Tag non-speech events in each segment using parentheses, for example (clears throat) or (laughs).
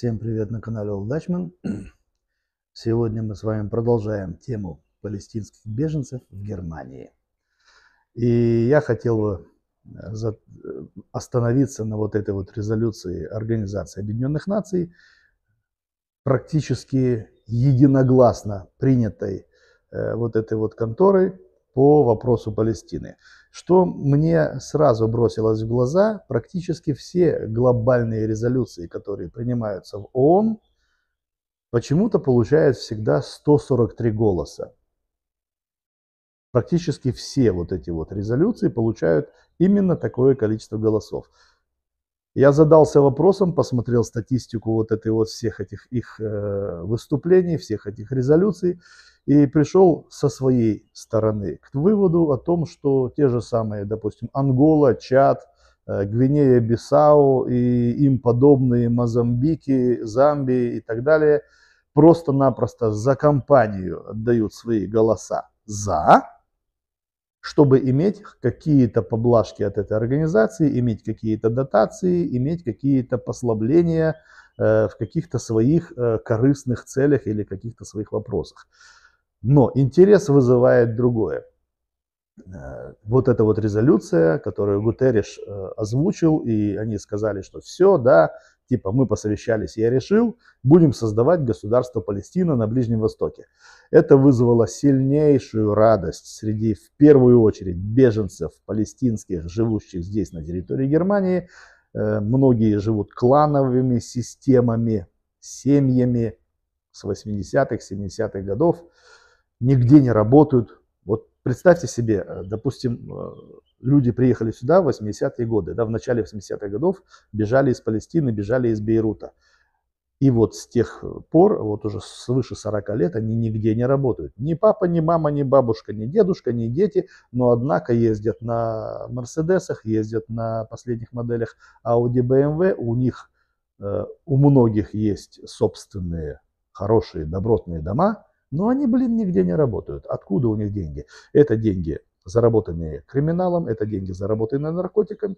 Всем привет на канале Олдачман. (clears throat) Сегодня мы с вами продолжаем тему палестинских беженцев в Германии. И я хотел бы э, э, остановиться на вот этой вот резолюции Организации Объединенных Наций, практически единогласно принятой э, вот этой вот конторой, по вопросу Палестины. Что мне сразу бросилось в глаза, практически все глобальные резолюции, которые принимаются в ООН, почему-то получают всегда 143 голоса. Практически все вот эти вот резолюции получают именно такое количество голосов. Я задался вопросом, посмотрел статистику вот этой вот всех этих их э, выступлений, всех этих резолюций и пришел со своей стороны к выводу о том, что те же самые, допустим, Ангола, Чад, э, Гвинея, Бисау и им подобные Мозамбики, Замбии и так далее просто-напросто за компанию отдают свои голоса за чтобы иметь какие-то поблажки от этой организации, иметь какие-то дотации, иметь какие-то послабления э, в каких-то своих э, корыстных целях или каких-то своих вопросах. Но интерес вызывает другое. Э, вот эта вот резолюция, которую Гутерриш озвучил, и они сказали, что все, да, типа мы посовещались, я решил, будем создавать государство Палестина на Ближнем Востоке. Это вызвало сильнейшую радость среди, в первую очередь, беженцев палестинских, живущих здесь на территории Германии. Э, многие живут клановыми системами, семьями с 80-х, 70-х годов. Нигде не работают. Вот представьте себе, э, допустим, э, люди приехали сюда в 80-е годы, да, в начале 80-х годов бежали из Палестины, бежали из Бейрута. И вот с тех пор, вот уже свыше 40 лет, они нигде не работают. Ни папа, ни мама, ни бабушка, ни дедушка, ни дети, но однако ездят на Мерседесах, ездят на последних моделях Audi, BMW. Эм у них, э, у многих есть собственные хорошие добротные дома, но они, блин, нигде не работают. Откуда у них деньги? Это деньги заработанные криминалом, это деньги, заработанные наркотиками,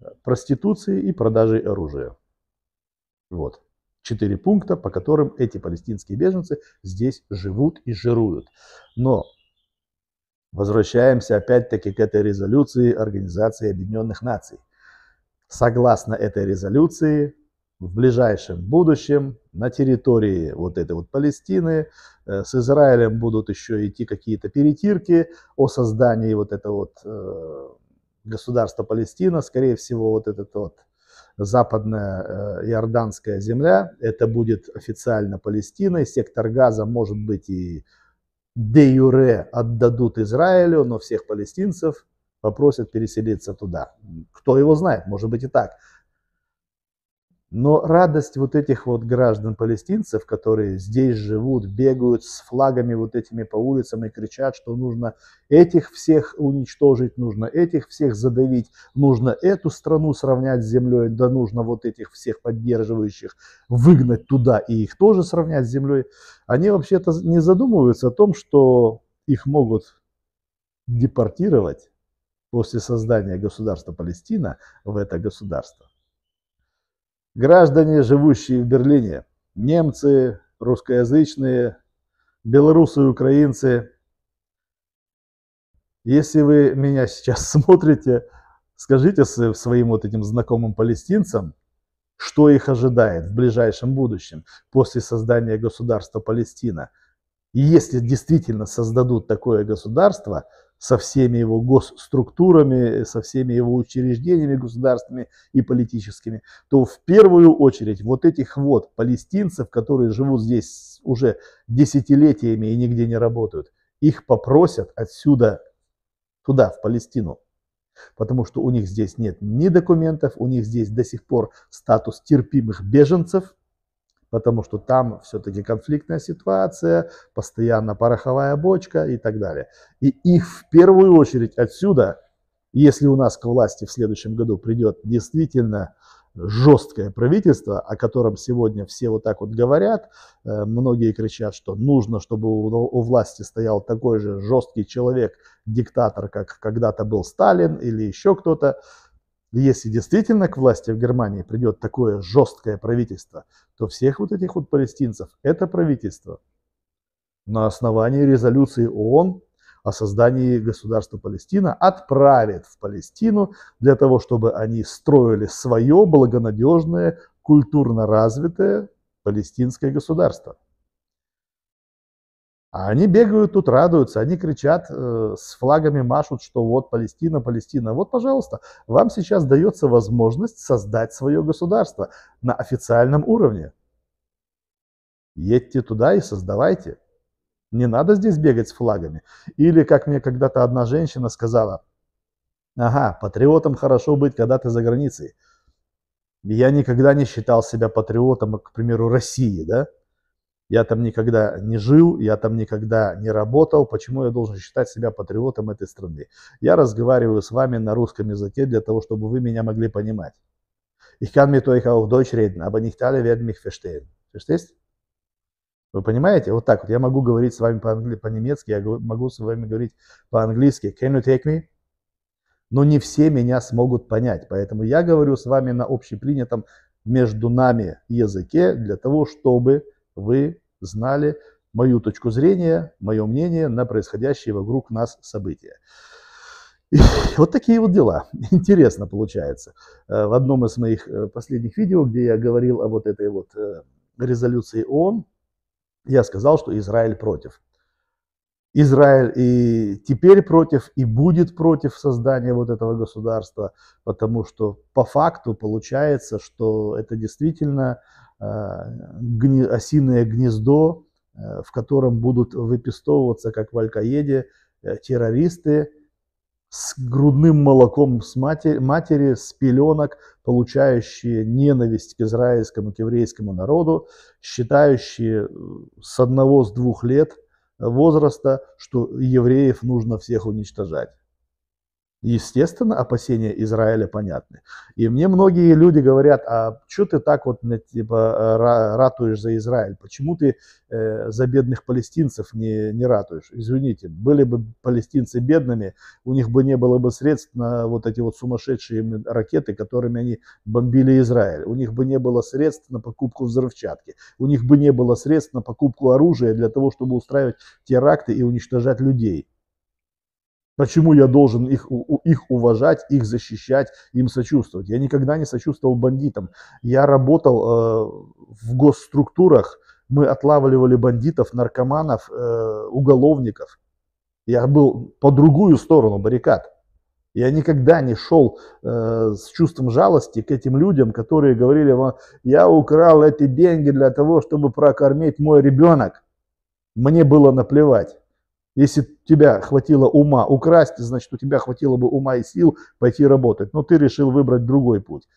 э, проституцией и продажей оружия. Вот. Четыре пункта, по которым эти палестинские беженцы здесь живут и жируют. Но возвращаемся опять-таки к этой резолюции Организации Объединенных Наций. Согласно этой резолюции, в ближайшем будущем на территории вот этой вот Палестины э, с Израилем будут еще идти какие-то перетирки о создании вот этого вот э, государства Палестина, скорее всего, вот этот вот западная э, иорданская земля, это будет официально Палестиной, сектор газа может быть и де юре отдадут Израилю, но всех палестинцев попросят переселиться туда. Кто его знает, может быть и так. Но радость вот этих вот граждан палестинцев, которые здесь живут, бегают с флагами вот этими по улицам и кричат, что нужно этих всех уничтожить, нужно этих всех задавить, нужно эту страну сравнять с землей, да нужно вот этих всех поддерживающих выгнать туда и их тоже сравнять с землей, они вообще-то не задумываются о том, что их могут депортировать после создания государства Палестина в это государство. Граждане, живущие в Берлине, немцы, русскоязычные, белорусы и украинцы, если вы меня сейчас (laughs) смотрите, скажите своим вот этим знакомым палестинцам, что их ожидает в ближайшем будущем после создания государства Палестина. И если действительно создадут такое государство, со всеми его госструктурами, со всеми его учреждениями государственными и политическими, то в первую очередь вот этих вот палестинцев, которые живут здесь уже десятилетиями и нигде не работают, их попросят отсюда туда, в Палестину. Потому что у них здесь нет ни документов, у них здесь до сих пор статус терпимых беженцев – потому что там все-таки конфликтная ситуация, постоянно пороховая бочка и так далее. И их в первую очередь отсюда, если у нас к власти в следующем году придет действительно жесткое правительство, о котором сегодня все вот так вот говорят, э, многие кричат, что нужно, чтобы у власти стоял такой же жесткий человек, диктатор, как когда-то был Сталин или еще кто-то, если действительно к власти в Германии придет такое жесткое правительство, то всех вот этих вот палестинцев это правительство на основании резолюции ООН о создании государства Палестина отправит в Палестину для того, чтобы они строили свое благонадежное, культурно развитое палестинское государство. А они бегают тут, радуются, они кричат, э, с флагами машут, что вот Палестина, Палестина. Вот, пожалуйста, вам сейчас дается возможность создать свое государство на официальном уровне. Едьте туда и создавайте. Не надо здесь бегать с флагами. Или, как мне когда-то одна женщина сказала, ага, патриотом хорошо быть, когда ты за границей. Я никогда не считал себя патриотом, к примеру, России, да? Я там никогда не жил, я там никогда не работал, почему я должен считать себя патриотом этой страны? Я разговариваю с вами на русском языке для того, чтобы вы меня могли понимать. Ich kann mit euch auch Deutsch reden, aber nicht alle werden mich verstehen. Verstehst? Вы понимаете? Вот так вот. Я могу говорить с вами по-немецки, я могу с вами говорить по-английски. Can you take me? Но не все меня смогут понять. Поэтому я говорю с вами на общепринятом между нами языке для того, чтобы вы знали мою точку зрения, мое мнение на происходящие вокруг нас события. И (laughs) вот такие вот дела. Интересно получается. Э, в одном из моих э, последних видео, где я говорил о вот этой вот э, резолюции ООН, я сказал, что Израиль против. Израиль и теперь против, и будет против создания вот этого государства, потому что по факту получается, что это действительно Э, осиное гнездо, э, в котором будут выпестовываться, как в Алькаеде, э, террористы с грудным молоком с матери, матери, с пеленок, получающие ненависть к израильскому, к еврейскому народу, считающие с одного, с двух лет возраста, что евреев нужно всех уничтожать. Естественно, опасения Израиля понятны. И мне многие люди говорят, а что ты так вот типа, э, ратуешь за Израиль? Почему ты э, за бедных палестинцев не, не ратуешь? Извините, были бы палестинцы бедными, у них бы не было бы средств на вот эти вот сумасшедшие ракеты, которыми они бомбили Израиль. У них бы не было средств на покупку взрывчатки. У них бы не было средств на покупку оружия для того, чтобы устраивать теракты и уничтожать людей. Почему я должен их, их уважать, их защищать, им сочувствовать? Я никогда не сочувствовал бандитам. Я работал э, в госструктурах, мы отлавливали бандитов, наркоманов, э, уголовников. Я был по другую сторону баррикад. Я никогда не шел э, с чувством жалости к этим людям, которые говорили, я украл эти деньги для того, чтобы прокормить мой ребенок. Мне было наплевать. Если тебя хватило ума украсть, значит, у тебя хватило бы ума и сил пойти работать. Но ты решил выбрать другой путь.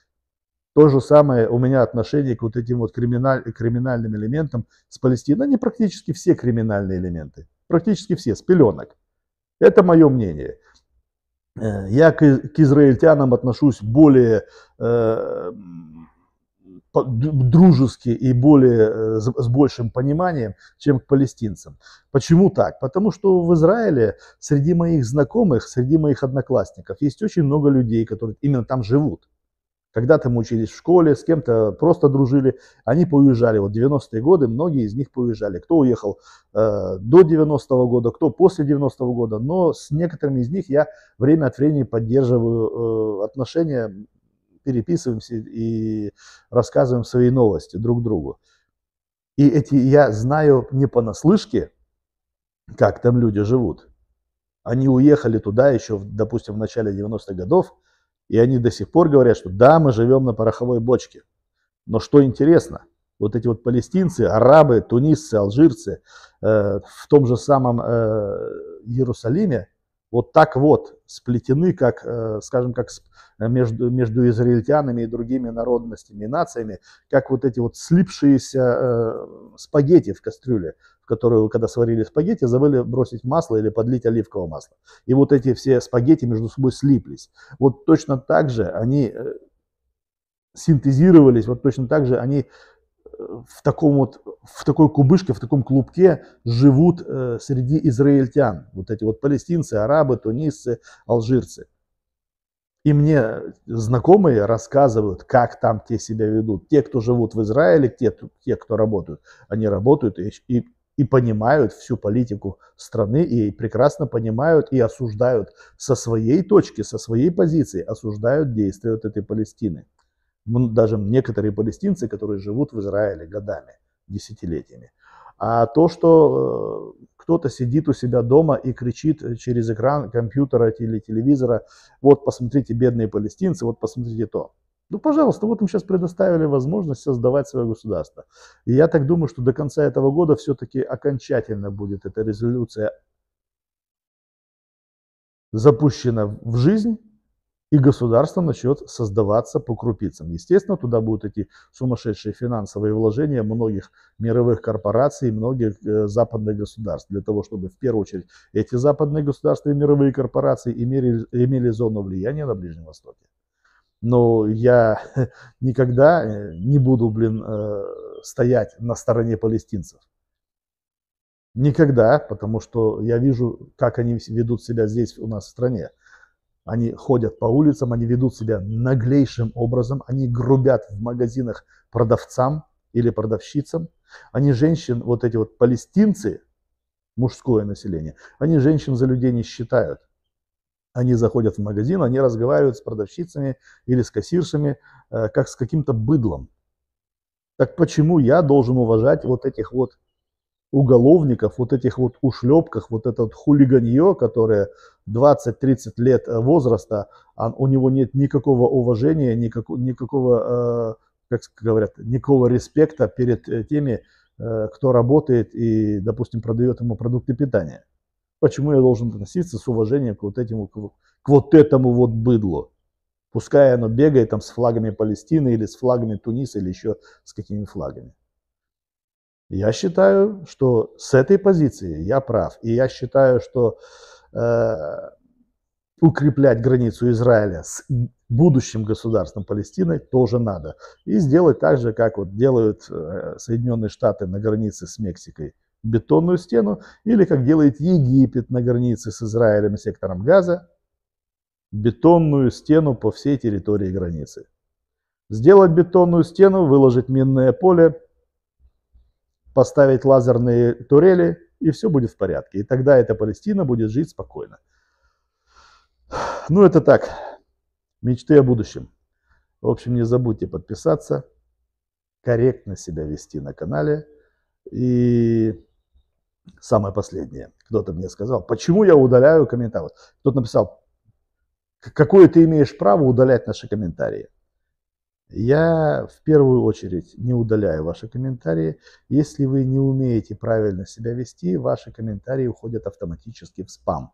То же самое у меня отношение к вот этим вот криминаль, криминальным элементам с Палестиной. Они практически все криминальные элементы. Практически все, с пеленок. Это мое мнение. Э, я к, к израильтянам отношусь более э, дружески и более, э, с большим пониманием, чем к палестинцам. Почему так? Потому что в Израиле среди моих знакомых, среди моих одноклассников есть очень много людей, которые именно там живут. Когда-то мы учились в школе, с кем-то просто дружили, они поуезжали. Вот 90-е годы многие из них поуезжали. Кто уехал э, до 90-го года, кто после 90-го года. Но с некоторыми из них я время от времени поддерживаю э, отношения, переписываемся и рассказываем свои новости друг другу. И эти я знаю не понаслышке, как там люди живут. Они уехали туда еще, допустим, в начале 90-х годов, и они до сих пор говорят, что да, мы живем на пороховой бочке. Но что интересно, вот эти вот палестинцы, арабы, тунисцы, алжирцы э, в том же самом э, Иерусалиме, вот так вот сплетены, как, э, скажем, как между, между израильтянами и другими народностями и нациями, как вот эти вот слипшиеся э, спагетти в кастрюле, в которую, когда сварили спагетти, забыли бросить масло или подлить оливковое масло. И вот эти все спагетти между собой слиплись. Вот точно так же они э, синтезировались, вот точно так же они в, таком вот, в такой кубышке, в таком клубке живут э, среди израильтян. Вот эти вот палестинцы, арабы, тунисцы, алжирцы. И мне знакомые рассказывают, как там те себя ведут. Те, кто живут в Израиле, те, те кто работают, они работают и, и, и понимают всю политику страны, и прекрасно понимают и осуждают со своей точки, со своей позиции, осуждают действия вот этой Палестины даже некоторые палестинцы, которые живут в Израиле годами, десятилетиями. А то, что э, кто-то сидит у себя дома и кричит э, через экран компьютера или телевизора, вот посмотрите, бедные палестинцы, вот посмотрите то. Ну, пожалуйста, вот им сейчас предоставили возможность создавать свое государство. И я так думаю, что до конца этого года все-таки окончательно будет эта резолюция запущена в жизнь и государство начнет создаваться по крупицам. Естественно, туда будут эти сумасшедшие финансовые вложения многих мировых корпораций и многих э, западных государств, для того, чтобы в первую очередь эти западные государства и мировые корпорации имели, имели зону влияния на Ближнем Востоке. Но я (laughs) никогда э, не буду, блин, э, стоять на стороне палестинцев. Никогда, потому что я вижу, как они ведут себя здесь у нас в стране. Они ходят по улицам, они ведут себя наглейшим образом, они грубят в магазинах продавцам или продавщицам. Они женщин, вот эти вот палестинцы, мужское население, они женщин за людей не считают. Они заходят в магазин, они разговаривают с продавщицами или с кассиршами, э, как с каким-то быдлом. Так почему я должен уважать вот этих вот уголовников, вот этих вот ушлепках, вот этот хулиганье, которое 20-30 лет э, возраста, а у него нет никакого уважения, никак, никакого, э, как говорят, никакого респекта перед э, теми, кто работает и, допустим, продает ему продукты питания. Почему я должен относиться с уважением к вот этому, к вот этому вот быдлу? Пускай оно бегает там с флагами Палестины или с флагами Туниса или еще с какими флагами. Я считаю, что с этой позиции я прав. И я считаю, что э, укреплять границу Израиля с будущим государством Палестиной тоже надо. И сделать так же, как вот делают э, Соединенные Штаты на границе с Мексикой бетонную стену, или как делает Египет на границе с Израилем и сектором Газа, бетонную стену по всей территории границы. Сделать бетонную стену, выложить минное поле – поставить лазерные турели, и все будет в порядке. И тогда эта Палестина будет жить спокойно. Ну, это так. Мечты о будущем. В общем, не забудьте подписаться, корректно себя вести на канале. И самое последнее. Кто-то мне сказал, почему я удаляю комментарии. Кто-то написал, какое ты имеешь право удалять наши комментарии. Я в первую очередь не удаляю ваши комментарии. Если вы не умеете правильно себя вести, ваши комментарии уходят автоматически в спам.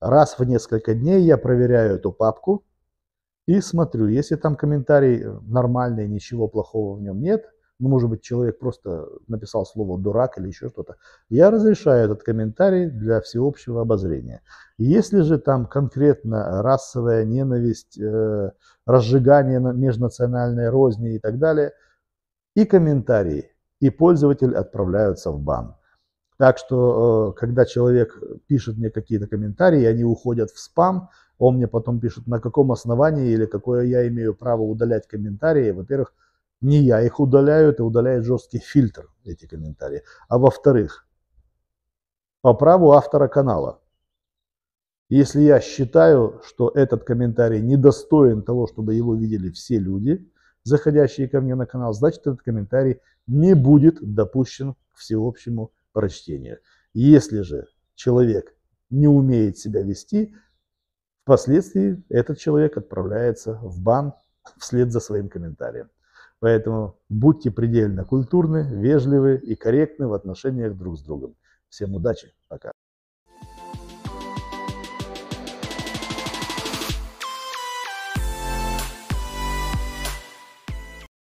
Раз в несколько дней я проверяю эту папку и смотрю, если там комментарий нормальный, ничего плохого в нем нет, ну, может быть, человек просто написал слово «дурак» или еще что-то, я разрешаю этот комментарий для всеобщего обозрения. Если же там конкретно расовая ненависть, э, разжигание межнациональной розни и так далее, и комментарии, и пользователь отправляются в бан. Так что, э, когда человек пишет мне какие-то комментарии, они уходят в спам, он мне потом пишет, на каком основании или какое я имею право удалять комментарии. Во-первых, не я их удаляю, это удаляет жесткий фильтр, эти комментарии. А во-вторых, по праву автора канала. Если я считаю, что этот комментарий недостоин того, чтобы его видели все люди, заходящие ко мне на канал, значит этот комментарий не будет допущен к всеобщему прочтению. Если же человек не умеет себя вести, впоследствии этот человек отправляется в бан вслед за своим комментарием. Поэтому будьте предельно культурны, вежливы и корректны в отношениях друг с другом. Всем удачи, пока.